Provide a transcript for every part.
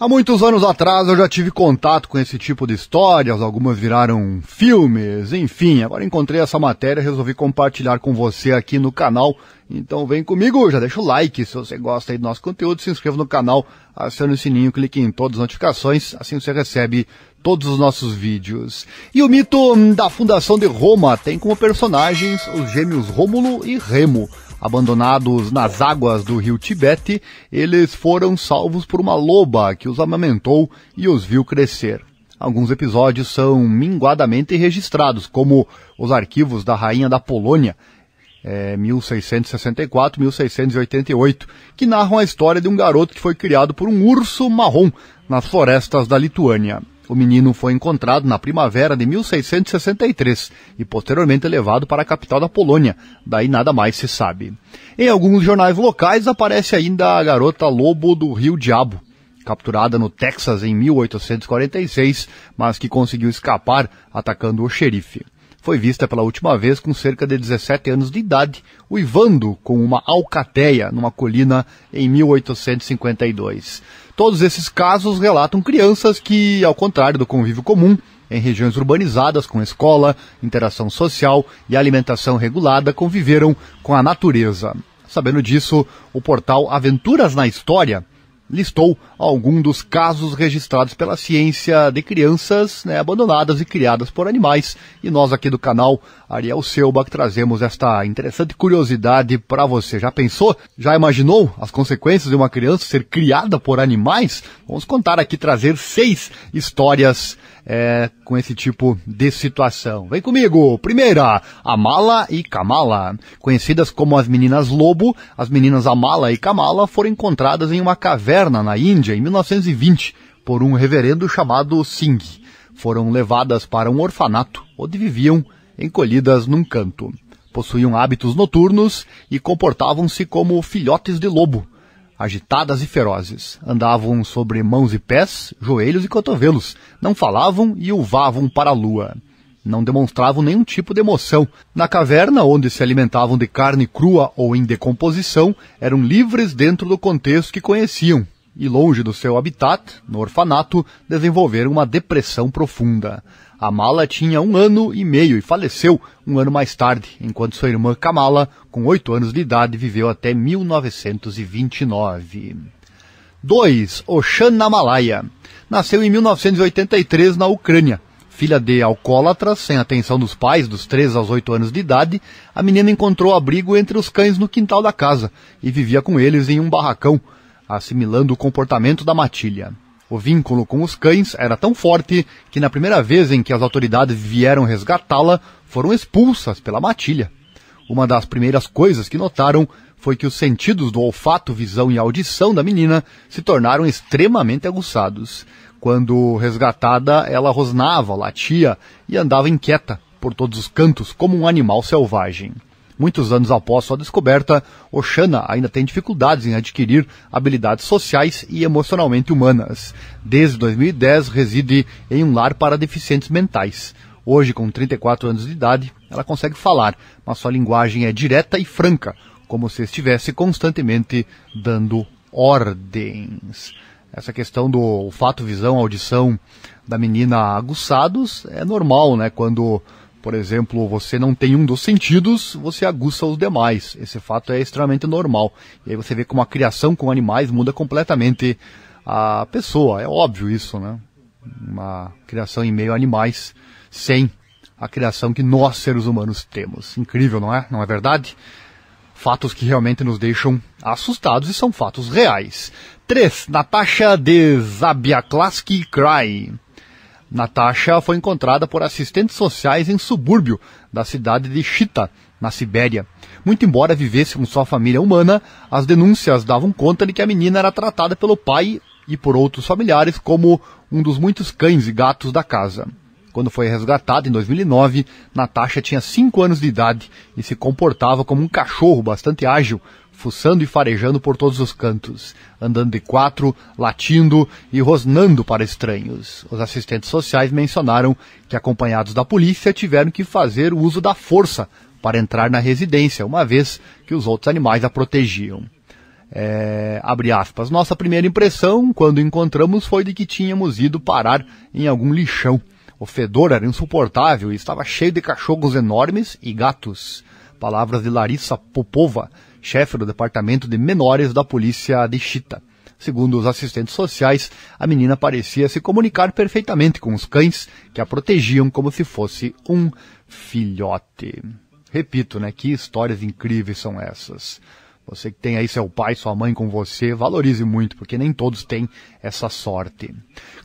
Há muitos anos atrás eu já tive contato com esse tipo de histórias, algumas viraram filmes, enfim. Agora encontrei essa matéria e resolvi compartilhar com você aqui no canal. Então vem comigo, já deixa o like se você gosta aí do nosso conteúdo, se inscreva no canal, acione o sininho, clique em todas as notificações, assim você recebe todos os nossos vídeos. E o mito hum, da fundação de Roma tem como personagens os gêmeos Rômulo e Remo. Abandonados nas águas do rio Tibete, eles foram salvos por uma loba que os amamentou e os viu crescer. Alguns episódios são minguadamente registrados, como os arquivos da Rainha da Polônia, é, 1664-1688, que narram a história de um garoto que foi criado por um urso marrom nas florestas da Lituânia. O menino foi encontrado na primavera de 1663 e posteriormente levado para a capital da Polônia. Daí nada mais se sabe. Em alguns jornais locais aparece ainda a garota lobo do Rio Diabo, capturada no Texas em 1846, mas que conseguiu escapar atacando o xerife foi vista pela última vez com cerca de 17 anos de idade, uivando com uma alcateia numa colina em 1852. Todos esses casos relatam crianças que, ao contrário do convívio comum, em regiões urbanizadas com escola, interação social e alimentação regulada, conviveram com a natureza. Sabendo disso, o portal Aventuras na História listou algum dos casos registrados pela ciência de crianças né, abandonadas e criadas por animais. E nós aqui do canal Ariel Selbach trazemos esta interessante curiosidade para você. Já pensou? Já imaginou as consequências de uma criança ser criada por animais? Vamos contar aqui, trazer seis histórias é, com esse tipo de situação. Vem comigo! Primeira, Amala e Kamala. Conhecidas como as meninas lobo, as meninas Amala e Kamala foram encontradas em uma caverna na Índia em 1920 por um reverendo chamado Singh. Foram levadas para um orfanato onde viviam encolhidas num canto. Possuíam hábitos noturnos e comportavam-se como filhotes de lobo agitadas e ferozes. Andavam sobre mãos e pés, joelhos e cotovelos. Não falavam e uvavam para a lua. Não demonstravam nenhum tipo de emoção. Na caverna, onde se alimentavam de carne crua ou em decomposição, eram livres dentro do contexto que conheciam. E longe do seu habitat, no orfanato, desenvolveram uma depressão profunda. A mala tinha um ano e meio e faleceu um ano mais tarde, enquanto sua irmã Kamala, com oito anos de idade, viveu até 1929. 2. Oshana Malaya. Nasceu em 1983 na Ucrânia. Filha de alcoólatras, sem atenção dos pais, dos 3 aos 8 anos de idade, a menina encontrou abrigo entre os cães no quintal da casa e vivia com eles em um barracão, assimilando o comportamento da matilha. O vínculo com os cães era tão forte que, na primeira vez em que as autoridades vieram resgatá-la, foram expulsas pela matilha. Uma das primeiras coisas que notaram foi que os sentidos do olfato, visão e audição da menina se tornaram extremamente aguçados. Quando resgatada, ela rosnava, latia e andava inquieta por todos os cantos como um animal selvagem. Muitos anos após sua descoberta, Oxana ainda tem dificuldades em adquirir habilidades sociais e emocionalmente humanas. Desde 2010, reside em um lar para deficientes mentais. Hoje, com 34 anos de idade, ela consegue falar, mas sua linguagem é direta e franca, como se estivesse constantemente dando ordens. Essa questão do olfato, visão, audição da menina aguçados é normal, né? Quando por exemplo, você não tem um dos sentidos, você aguça os demais. Esse fato é extremamente normal. E aí você vê como a criação com animais muda completamente a pessoa. É óbvio isso, né? Uma criação em meio a animais sem a criação que nós seres humanos temos. Incrível, não é? Não é verdade? Fatos que realmente nos deixam assustados e são fatos reais. 3. Natasha de Zabiaklaski Cry. Natasha foi encontrada por assistentes sociais em subúrbio da cidade de Chita, na Sibéria. Muito embora vivesse com sua família humana, as denúncias davam conta de que a menina era tratada pelo pai e por outros familiares como um dos muitos cães e gatos da casa. Quando foi resgatada em 2009, Natasha tinha 5 anos de idade e se comportava como um cachorro bastante ágil, fuçando e farejando por todos os cantos, andando de quatro, latindo e rosnando para estranhos. Os assistentes sociais mencionaram que, acompanhados da polícia, tiveram que fazer o uso da força para entrar na residência, uma vez que os outros animais a protegiam. É, abre aspas, nossa primeira impressão quando encontramos foi de que tínhamos ido parar em algum lixão. O fedor era insuportável e estava cheio de cachorros enormes e gatos. Palavras de Larissa Popova, chefe do departamento de menores da polícia de Chita. Segundo os assistentes sociais, a menina parecia se comunicar perfeitamente com os cães, que a protegiam como se fosse um filhote. Repito, né? Que histórias incríveis são essas. Você que tem aí seu pai, sua mãe com você, valorize muito, porque nem todos têm essa sorte.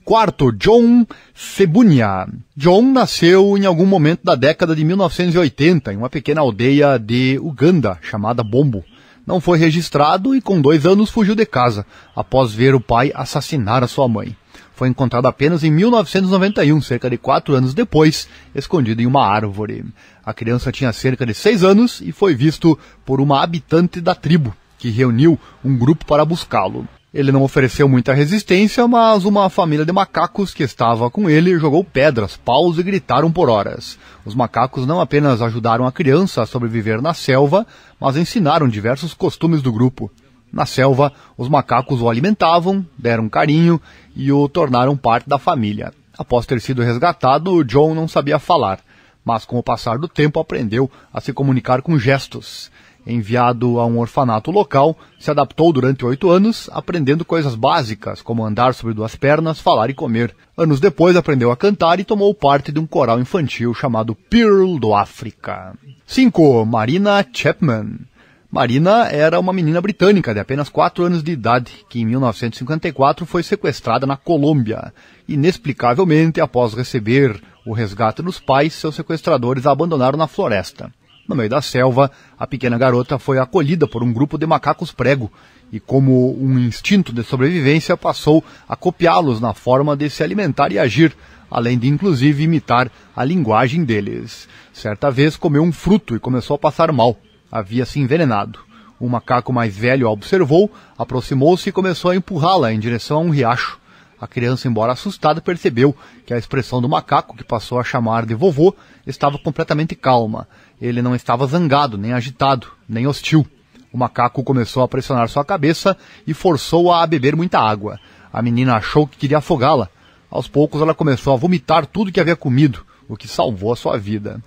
Quarto, John Sebunia. John nasceu em algum momento da década de 1980 em uma pequena aldeia de Uganda chamada Bombo. Não foi registrado e com dois anos fugiu de casa após ver o pai assassinar a sua mãe foi encontrado apenas em 1991, cerca de quatro anos depois, escondido em uma árvore. A criança tinha cerca de seis anos e foi visto por uma habitante da tribo, que reuniu um grupo para buscá-lo. Ele não ofereceu muita resistência, mas uma família de macacos que estava com ele jogou pedras, paus e gritaram por horas. Os macacos não apenas ajudaram a criança a sobreviver na selva, mas ensinaram diversos costumes do grupo. Na selva, os macacos o alimentavam, deram carinho e o tornaram parte da família. Após ter sido resgatado, John não sabia falar mas com o passar do tempo aprendeu a se comunicar com gestos. Enviado a um orfanato local, se adaptou durante oito anos, aprendendo coisas básicas, como andar sobre duas pernas, falar e comer. Anos depois, aprendeu a cantar e tomou parte de um coral infantil chamado Pearl do África. 5. Marina Chapman Marina era uma menina britânica de apenas 4 anos de idade, que em 1954 foi sequestrada na Colômbia. Inexplicavelmente, após receber o resgate dos pais, seus sequestradores a abandonaram na floresta. No meio da selva, a pequena garota foi acolhida por um grupo de macacos prego e, como um instinto de sobrevivência, passou a copiá-los na forma de se alimentar e agir, além de inclusive imitar a linguagem deles. Certa vez comeu um fruto e começou a passar mal havia se envenenado. O macaco mais velho a observou, aproximou-se e começou a empurrá-la em direção a um riacho. A criança, embora assustada, percebeu que a expressão do macaco, que passou a chamar de vovô, estava completamente calma. Ele não estava zangado, nem agitado, nem hostil. O macaco começou a pressionar sua cabeça e forçou-a a beber muita água. A menina achou que queria afogá-la. Aos poucos, ela começou a vomitar tudo que havia comido, o que salvou a sua vida.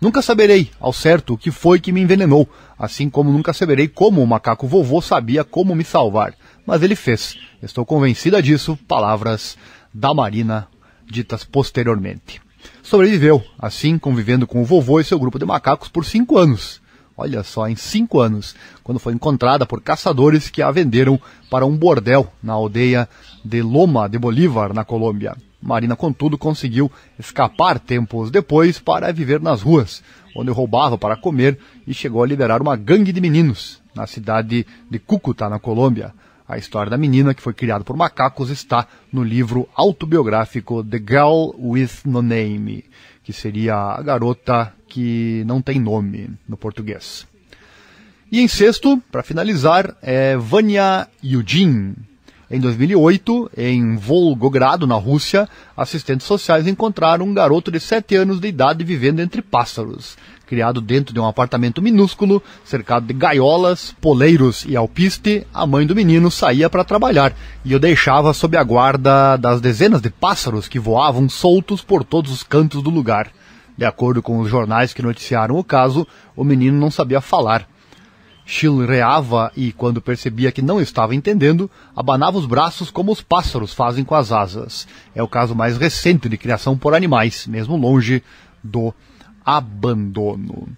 Nunca saberei ao certo o que foi que me envenenou, assim como nunca saberei como o macaco vovô sabia como me salvar. Mas ele fez. Estou convencida disso. Palavras da Marina, ditas posteriormente. Sobreviveu, assim convivendo com o vovô e seu grupo de macacos por cinco anos. Olha só, em cinco anos, quando foi encontrada por caçadores que a venderam para um bordel na aldeia de Loma de Bolívar, na Colômbia. Marina, contudo, conseguiu escapar tempos depois para viver nas ruas, onde roubava para comer e chegou a liderar uma gangue de meninos na cidade de Cúcuta, na Colômbia. A história da menina, que foi criada por macacos, está no livro autobiográfico The Girl with No Name, que seria a garota que não tem nome no português. E em sexto, para finalizar, é Vânia Yudin, em 2008, em Volgogrado, na Rússia, assistentes sociais encontraram um garoto de 7 anos de idade vivendo entre pássaros. Criado dentro de um apartamento minúsculo, cercado de gaiolas, poleiros e alpiste, a mãe do menino saía para trabalhar e o deixava sob a guarda das dezenas de pássaros que voavam soltos por todos os cantos do lugar. De acordo com os jornais que noticiaram o caso, o menino não sabia falar chilreava e, quando percebia que não estava entendendo, abanava os braços como os pássaros fazem com as asas. É o caso mais recente de criação por animais, mesmo longe do abandono.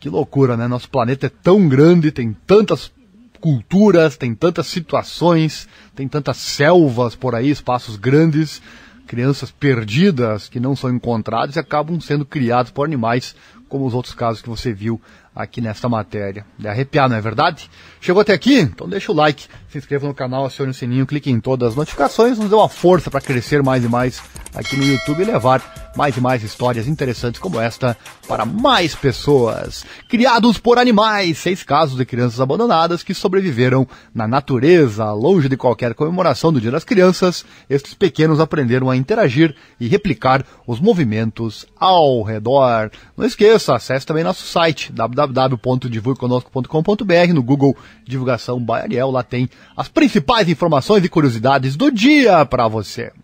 Que loucura, né? Nosso planeta é tão grande, tem tantas culturas, tem tantas situações, tem tantas selvas por aí, espaços grandes, crianças perdidas que não são encontradas e acabam sendo criadas por animais como os outros casos que você viu aqui nesta matéria. De é arrepiar, não é verdade? Chegou até aqui? Então deixa o like, se inscreva no canal, acione o sininho, clique em todas as notificações, nos dê uma força para crescer mais e mais aqui no YouTube e levar mais e mais histórias interessantes como esta para mais pessoas. Criados por animais, seis casos de crianças abandonadas que sobreviveram na natureza, longe de qualquer comemoração do Dia das Crianças, estes pequenos aprenderam a interagir e replicar os movimentos ao redor. Não esqueça, acesse também nosso site www.divulconosco.com.br no Google Divulgação Baiariel, lá tem as principais informações e curiosidades do dia para você.